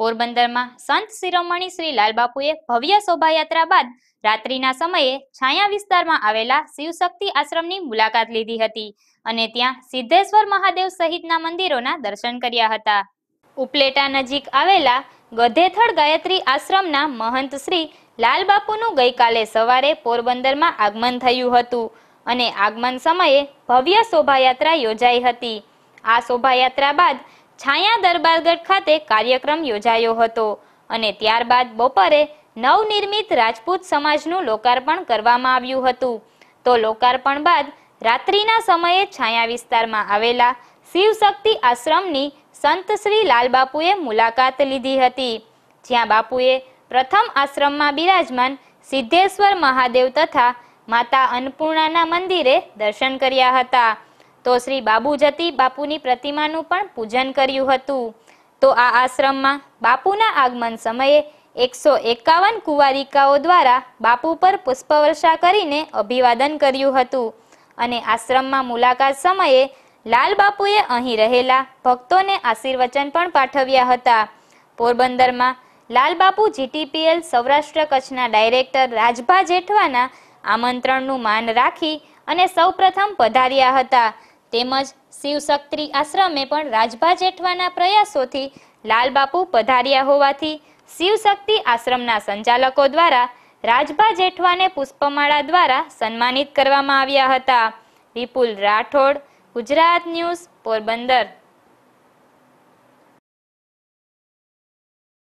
પોરબંદરમાં સંત શિરોમણી શ્રી લાલબાપુએ ભવ્ય શોભાયાત્રા બાદ રાત્રિના સમયે છાયા વિસ્તારમાં આવેલા શિવશક્તિ આશ્રમની મુલાકાત લીધી હતી અને ત્યાં સિદ્ધેશ્વર મહાદેવ સહિતના મંદિરોના દર્શન કર્યા હતા ઉપલેટા નજીક આવેલા ગધેથળ ગાયત્રી આશ્રમના મહંત શ્રી લાલબાપુનું ગઈકાલે સવારે પોરબંદરમાં આગમન થયું હતું અને આગમન સમયે ભવ્ય શોભાયાત્રા યોજાઈ હતી આ શોભાયાત્રા બાદ છાયા દરબારગઢ ખાતે કાર્યક્રમ યોજાયો હતો અને ત્યારબાદ બપોરે નવનિર્મિત રાજપૂત સમાજનું લોકાર્પણ કરવામાં આવ્યું હતું તો લોકાર્પણ બાદ રાત્રિના સમયે છાયા વિસ્તારમાં આવેલા શિવશક્તિ આશ્રમની સંત શ્રી લાલબાપુએ મુલાકાત લીધી હતી જ્યાં બાપુએ પ્રથમ આશ્રમમાં બિરાજમાન સિદ્ધેશ્વર મહાદેવ તથા માતા અન્નપૂર્ણાના મંદિરે દર્શન કર્યા હતા તો શ્રી બાબુ જતી બાપુની પ્રતિમાનું પણ પૂજન કર્યું હતું તો આ આશ્રમમાં બાપુના આગમન સમયે એકસો એકાવન કુંવારિકાઓ દ્વારા બાપુ પર પુષ્પવર્ષા કરીને અભિવાદન કર્યું હતું અને આશ્રમમાં મુલાકાત સમયે લાલ બાપુએ અહીં રહેલા ભક્તોને આશીર્વચન પણ પાઠવ્યા હતા પોરબંદરમાં લાલબાપુ જીટીપીએલ સૌરાષ્ટ્ર કચ્છના ડાયરેક્ટર રાજભા જેઠવાના આમંત્રણનું માન રાખી અને સૌપ્રથમ પધાર્યા હતા તેમજ શિવશક્તિ આશ્રમે પણ રાજભા જેઠવાના પ્રયાસોથી લાલબાપુ પધાર્યા હોવાથી શિવશક્તિ આશ્રમના સંચાલકો દ્વારા રાજભા જેઠવાને પુષ્પમાળા દ્વારા સન્માનિત કરવામાં આવ્યા હતા વિપુલ રાઠોડ ગુજરાત ન્યૂઝ પોરબંદર